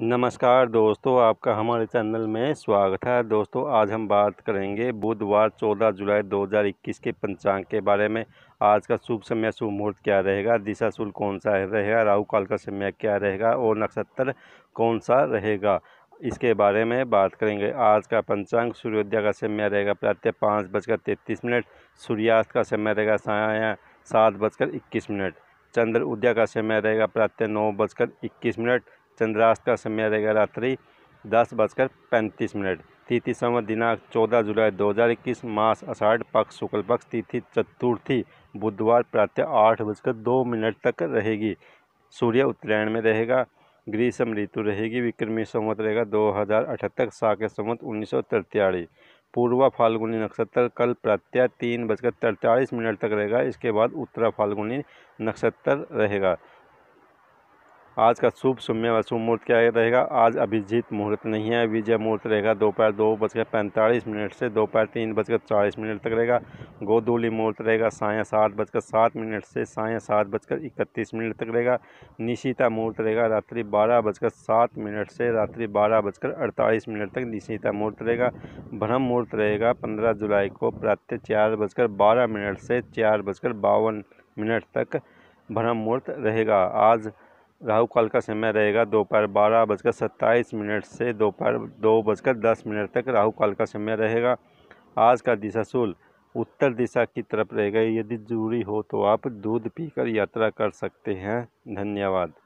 नमस्कार दोस्तों आपका हमारे चैनल में स्वागत है दोस्तों आज हम बात करेंगे बुधवार 14 जुलाई 2021 के पंचांग के बारे में आज का शुभ समय शुभ मुहूर्त क्या रहेगा दिशा शुल कौन सा रहेगा राहु काल का समय क्या रहेगा और नक्षत्र कौन सा रहेगा इसके बारे में बात करेंगे आज का पंचांग सूर्योदय का समय रहेगा प्रातः पाँच बजकर तैंतीस मिनट सूर्यास्त का समय रहेगा साया सात बजकर इक्कीस मिनट चंद्र उदय का समय रहेगा प्रातः नौ बजकर इक्कीस मिनट चंद्रास्त का समय रहेगा रात्रि दस बजकर पैंतीस मिनट तिथि समय दिनांक चौदह जुलाई दो हज़ार इक्कीस मास अषाढ़ पक्ष शुक्ल पक्ष तिथि चतुर्थी बुधवार प्रातः आठ बजकर दो मिनट तक रहेगी सूर्य उत्तरायण में रहेगा ग्रीष्म ऋतु रहेगी विक्रमी संवत रहेगा दो हज़ार अठहत्तर साके संवत उन्नीस सौ तिरतालीस पूर्वा फाल्गुनी नक्षत्र कल प्रत्यय तीन बजकर तरतालीस मिनट तक रहेगा इसके बाद उत्तरा फाल्गुनी नक्षत्र रहेगा आज का शुभ सुम्य व शुभ मुहूर्त क्या रहेगा आज अभिजीत मुहूर्त नहीं है विजय मुहूर्त रहेगा दोपहर दो, दो बजकर पैंतालीस मिनट से दोपहर तीन बजकर चालीस मिनट तक रहेगा गोदूली मुहूर्त रहेगा साय सात बजकर सात मिनट से साय सात बजकर इकतीस मिनट तक रहेगा निशिता मुहूर्त रहेगा रात्रि बारह बजकर सात मिनट से रात्रि बारह बजकर अड़तालीस मिनट तक निशिता मुहूर्त रहेगा भ्रम मुहूर्त रहेगा पंद्रह जुलाई को प्रातः चार बजकर बारह मिनट से चार बजकर बावन मिनट तक भ्रम मुहूर्त रहेगा आज राहु काल का समय रहेगा दोपहर बारह बजकर सत्ताईस मिनट से दोपहर दो बजकर दस मिनट तक राहु काल का समय रहेगा आज का दिशा सूल उत्तर दिशा की तरफ रहेगा यदि जरूरी हो तो आप दूध पीकर यात्रा कर सकते हैं धन्यवाद